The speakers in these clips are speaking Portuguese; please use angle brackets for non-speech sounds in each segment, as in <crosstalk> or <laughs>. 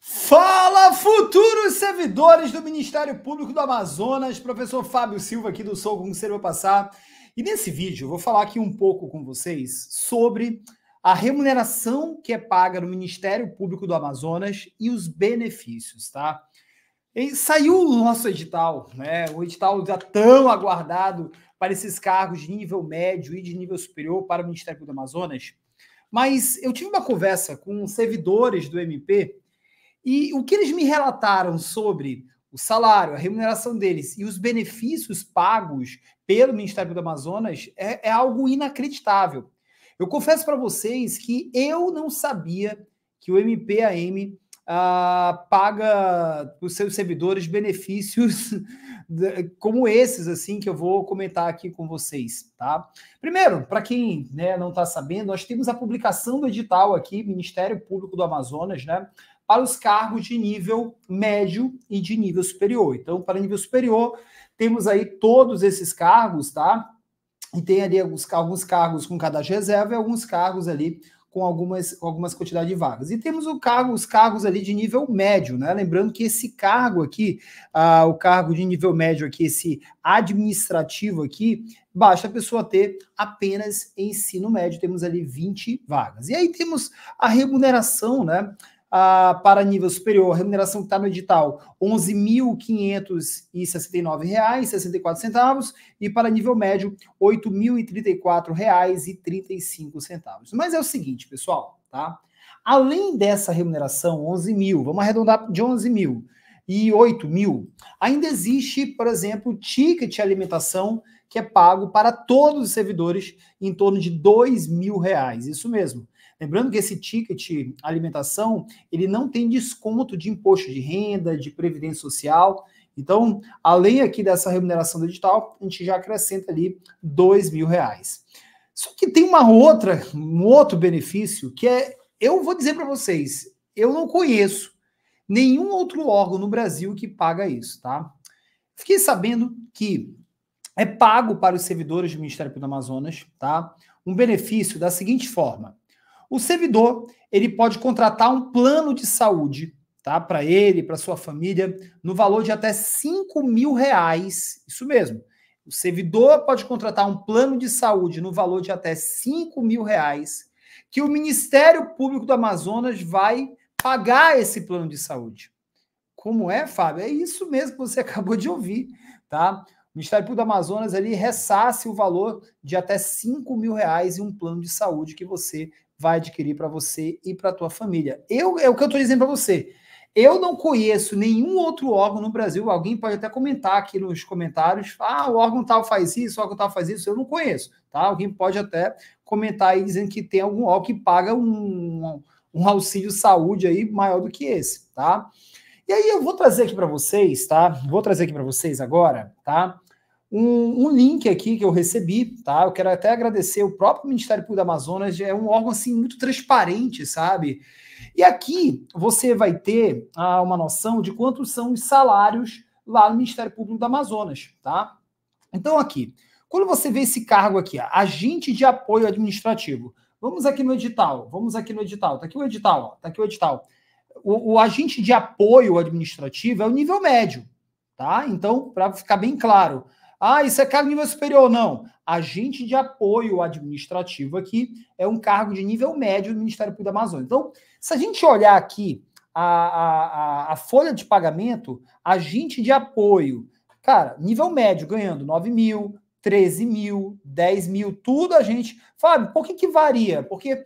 Fala, futuros servidores do Ministério Público do Amazonas, professor Fábio Silva aqui do Sou Conselho Passar. E nesse vídeo eu vou falar aqui um pouco com vocês sobre a remuneração que é paga no Ministério Público do Amazonas e os benefícios, tá? E saiu o nosso edital, né? O edital já tão aguardado para esses cargos de nível médio e de nível superior para o Ministério Público do Amazonas. Mas eu tive uma conversa com servidores do MP e o que eles me relataram sobre o salário, a remuneração deles e os benefícios pagos pelo Ministério do Amazonas é, é algo inacreditável. Eu confesso para vocês que eu não sabia que o MPAM ah, paga os seus servidores benefícios como esses assim que eu vou comentar aqui com vocês, tá? Primeiro, para quem né, não está sabendo, nós temos a publicação do edital aqui, Ministério Público do Amazonas, né? Para os cargos de nível médio e de nível superior. Então, para nível superior, temos aí todos esses cargos, tá? E tem ali alguns, alguns cargos com cadastro reserva e alguns cargos ali com algumas, com algumas quantidades de vagas. E temos o cargo, os cargos ali de nível médio, né? Lembrando que esse cargo aqui, ah, o cargo de nível médio aqui, esse administrativo aqui, basta a pessoa ter apenas ensino médio, temos ali 20 vagas. E aí temos a remuneração, né? ah, para nível superior, a remuneração que está no edital, R$ 11.569,64, e para nível médio, R$ 8.034,35. Mas é o seguinte, pessoal, tá? Além dessa remuneração, 11 mil, vamos arredondar de 11 mil e 8 mil, ainda existe, por exemplo, ticket de alimentação que é pago para todos os servidores em torno de dois mil reais. Isso mesmo. Lembrando que esse ticket alimentação ele não tem desconto de imposto de renda, de previdência social. Então, além aqui dessa remuneração digital, a gente já acrescenta ali dois mil reais. Só que tem uma outra, um outro benefício que é, eu vou dizer para vocês, eu não conheço nenhum outro órgão no Brasil que paga isso, tá? Fiquei sabendo que é pago para os servidores do Ministério Público do Amazonas, tá? Um benefício da seguinte forma: o servidor ele pode contratar um plano de saúde, tá? Para ele, para sua família, no valor de até 5 mil reais. Isso mesmo. O servidor pode contratar um plano de saúde no valor de até 5 mil reais, que o Ministério Público do Amazonas vai pagar esse plano de saúde. Como é, Fábio? É isso mesmo que você <laughs> acabou de ouvir, tá? Ministério Público do Amazonas ali ressasse o valor de até 5 mil reais e um plano de saúde que você vai adquirir para você e para a tua família. Eu, é o que eu estou dizendo para você. Eu não conheço nenhum outro órgão no Brasil. Alguém pode até comentar aqui nos comentários. Ah, o órgão tal faz isso, o órgão tal faz isso. Eu não conheço, tá? Alguém pode até comentar aí dizendo que tem algum órgão que paga um, um auxílio saúde aí maior do que esse, tá? E aí eu vou trazer aqui para vocês, tá? Vou trazer aqui para vocês agora, tá? um, um, link aqui que eu recebi, tá? Eu quero até agradecer o próprio Ministério Público do Amazonas, é um órgão assim muito transparente, sabe? E aqui você vai ter ah, uma noção de quantos são os salários lá no Ministério Público do Amazonas, tá? Então aqui, quando você vê esse cargo aqui, ó, agente de apoio administrativo, vamos aqui no edital, vamos aqui no edital, tá aqui o edital, ó, tá aqui o edital. O, o agente de apoio administrativo é o nível médio, tá? Então, para ficar bem claro, ah, isso é cargo de nível superior? Não. Agente de apoio administrativo aqui é um cargo de nível médio do Ministério Público da Amazônia. Então, se a gente olhar aqui a, a, a folha de pagamento, agente de apoio, cara, nível médio, ganhando 9 mil, 13 mil, 10 mil, tudo a gente. Fábio, por que, que varia? Porque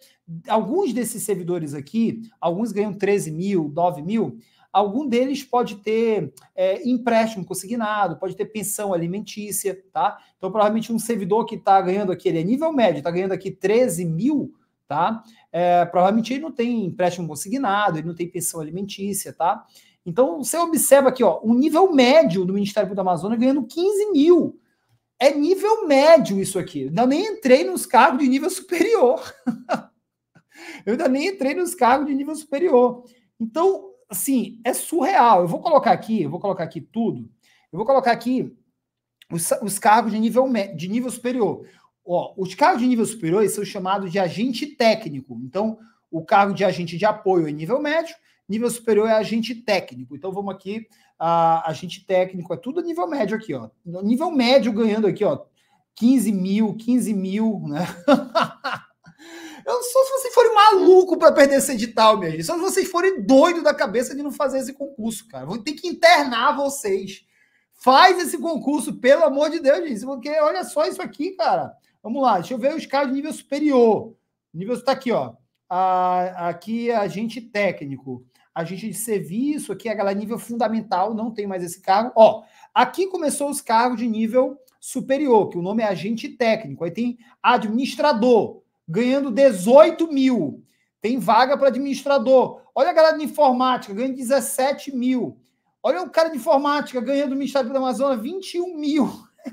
alguns desses servidores aqui, alguns ganham 13 mil, 9 mil, Algum deles pode ter é, empréstimo consignado, pode ter pensão alimentícia, tá? Então, provavelmente um servidor que está ganhando aqui, ele é nível médio, está ganhando aqui 13 mil, tá? É, provavelmente ele não tem empréstimo consignado, ele não tem pensão alimentícia, tá? Então, você observa aqui, ó, o nível médio do Ministério Público da Amazônia ganhando 15 mil. É nível médio isso aqui. Eu ainda nem entrei nos cargos de nível superior. <laughs> Eu ainda nem entrei nos cargos de nível superior. Então, assim, é surreal. Eu vou colocar aqui, eu vou colocar aqui tudo. Eu vou colocar aqui os, os cargos de nível, de nível superior. Ó, os cargos de nível superior são chamados de agente técnico. Então, o cargo de agente de apoio é nível médio, nível superior é agente técnico. Então, vamos aqui, a, agente técnico é tudo nível médio aqui, ó. Nível médio ganhando aqui, ó, 15 mil, 15 mil, né? <laughs> Eu, só se vocês forem maluco para perder esse edital, minha gente. Só se vocês forem doido da cabeça de não fazer esse concurso, cara. Vou ter que internar vocês. Faz esse concurso, pelo amor de Deus, gente. Porque olha só isso aqui, cara. Vamos lá, deixa eu ver os caras de nível superior. O nível está aqui, ó. A, aqui é agente técnico, agente de serviço, aqui é a galera nível fundamental, não tem mais esse cargo. Ó, aqui começou os cargos de nível superior, que o nome é agente técnico. Aí tem administrador, ganhando 18 mil. Tem vaga para administrador. Olha a galera de informática, ganhando 17 mil. Olha o cara de informática ganhando o Ministério da Amazônia, 21 mil. <laughs>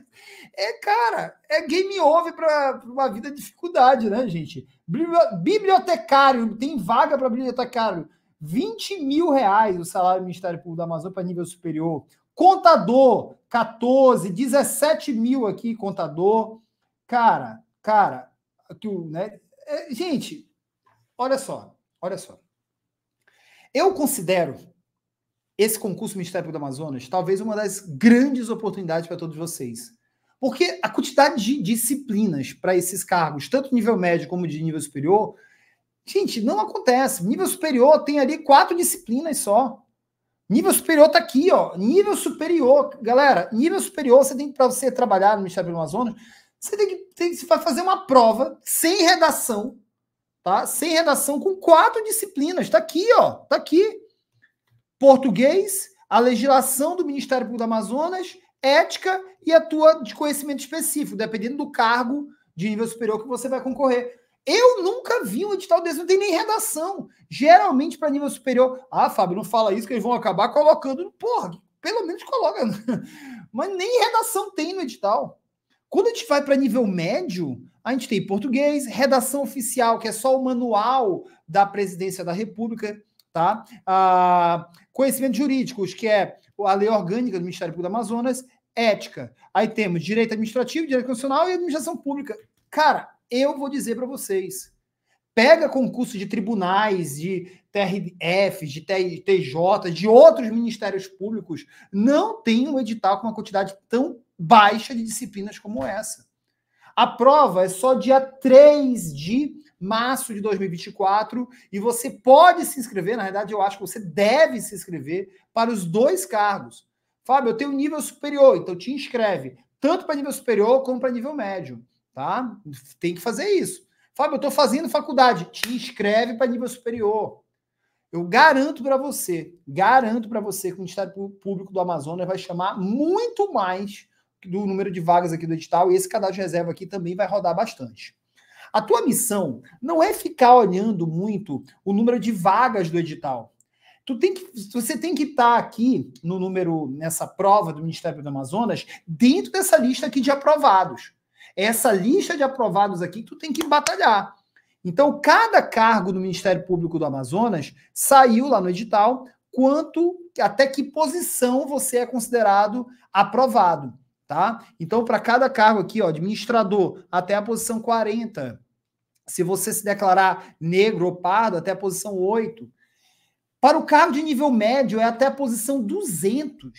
É, cara, é game over para uma vida de dificuldade, né, gente? Bibliotecário, tem vaga para bibliotecário. 20 mil reais o salário do Ministério Público da Amazônia para nível superior. Contador, 14, 17 mil aqui, contador. Cara, cara, né? É, gente, olha só, olha só. Eu considero esse concurso Ministério do Amazonas talvez uma das grandes oportunidades para todos vocês. Porque a quantidade de disciplinas para esses cargos, tanto nível médio como de nível superior, gente, não acontece. Nível superior tem ali quatro disciplinas só. Nível superior está aqui, ó. Nível superior, galera, nível superior você tem para você trabalhar no Ministério do Amazonas, você tem que, tem, você vai fazer uma prova sem redação, tá? Sem redação com quatro disciplinas. Está aqui, ó. Está aqui. Português, a legislação do Ministério Público do Amazonas, ética e a tua de conhecimento específico, dependendo do cargo de nível superior que você vai concorrer. Eu nunca vi um edital desse, não tem nem redação. Geralmente, para nível superior, ah, Fábio, não fala isso que eles vão acabar colocando. Porra, pelo menos coloca. <laughs> Mas nem redação tem no edital. Quando a gente vai para nível médio, a gente tem português, redação oficial, que é só o manual da presidência da República, tá? Ah, conhecimentos jurídicos, que é a lei orgânica do Ministério Público do Amazonas, ética. Aí temos direito administrativo, direito constitucional e administração pública. Cara, eu vou dizer para vocês. Pega concurso de tribunais, de TRF, de TJ, de outros ministérios públicos, não tem um edital com uma quantidade tão baixa de disciplinas como essa. A prova é só dia 3 de março de 2024 e você pode se inscrever, na verdade eu acho que você deve se inscrever para os dois cargos. Fábio, eu tenho nível superior, então te inscreve, tanto para nível superior como para nível médio, tá? Tem que fazer isso. Fábio, eu estou fazendo faculdade, te inscreve para nível superior. Eu garanto para você, garanto para você que o Ministério Público do Amazonas vai chamar muito mais do número de vagas aqui do edital, e esse cadastro de reserva aqui também vai rodar bastante. A tua missão não é ficar olhando muito o número de vagas do edital. Tu tem que, você tem que estar tá aqui no número, nessa prova do Ministério do Amazonas, dentro dessa lista aqui de aprovados. É essa lista de aprovados aqui que tu tem que batalhar. Então, cada cargo do Ministério Público do Amazonas saiu lá no edital quanto, até que posição você é considerado aprovado tá? Então, para cada cargo aqui, ó, administrador, até a posição 40. Se você se declarar negro ou pardo, até a posição 8. Para o cargo de nível médio, é até a posição 200,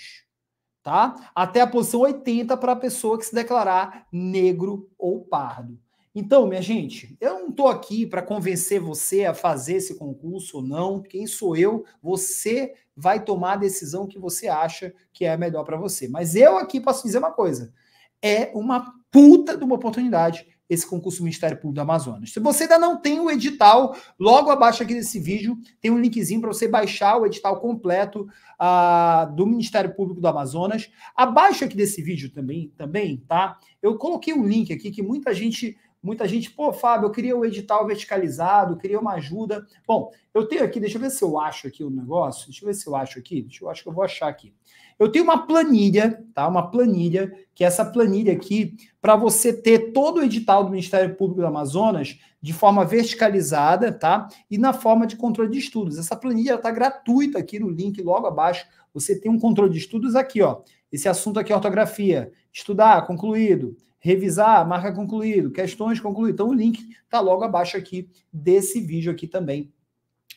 tá? Até a posição 80 para a pessoa que se declarar negro ou pardo. Então, minha gente, eu não estou aqui para convencer você a fazer esse concurso ou não. Quem sou eu? Você vai tomar a decisão que você acha que é a melhor para você. Mas eu aqui posso dizer uma coisa: é uma puta de uma oportunidade esse concurso do Ministério Público do Amazonas. Se você ainda não tem o edital, logo abaixo aqui desse vídeo tem um linkzinho para você baixar o edital completo uh, do Ministério Público do Amazonas. Abaixo aqui desse vídeo também, também, tá? Eu coloquei um link aqui que muita gente Muita gente, pô, Fábio, eu queria o um edital verticalizado, eu queria uma ajuda. Bom, eu tenho aqui, deixa eu ver se eu acho aqui o negócio, deixa eu ver se eu acho aqui, deixa eu acho que eu vou achar aqui. Eu tenho uma planilha, tá? Uma planilha, que é essa planilha aqui, para você ter todo o edital do Ministério Público do Amazonas de forma verticalizada, tá? E na forma de controle de estudos. Essa planilha está gratuita aqui no link logo abaixo. Você tem um controle de estudos aqui, ó. Esse assunto aqui, é ortografia. Estudar, concluído revisar, marca concluído, questões concluídas. Então o link tá logo abaixo aqui desse vídeo aqui também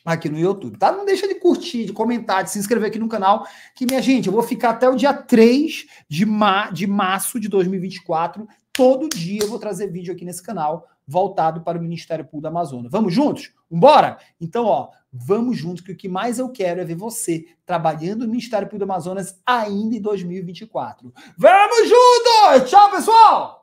aqui no YouTube, tá? Não deixa de curtir, de comentar, de se inscrever aqui no canal, que minha gente, eu vou ficar até o dia 3 de, ma de março de 2024, todo dia eu vou trazer vídeo aqui nesse canal voltado para o Ministério Público da Amazônia. Vamos juntos? Vambora? Então, ó, vamos juntos, que o que mais eu quero é ver você trabalhando no Ministério Público do Amazonas ainda em 2024. Vamos juntos! Tchau, pessoal!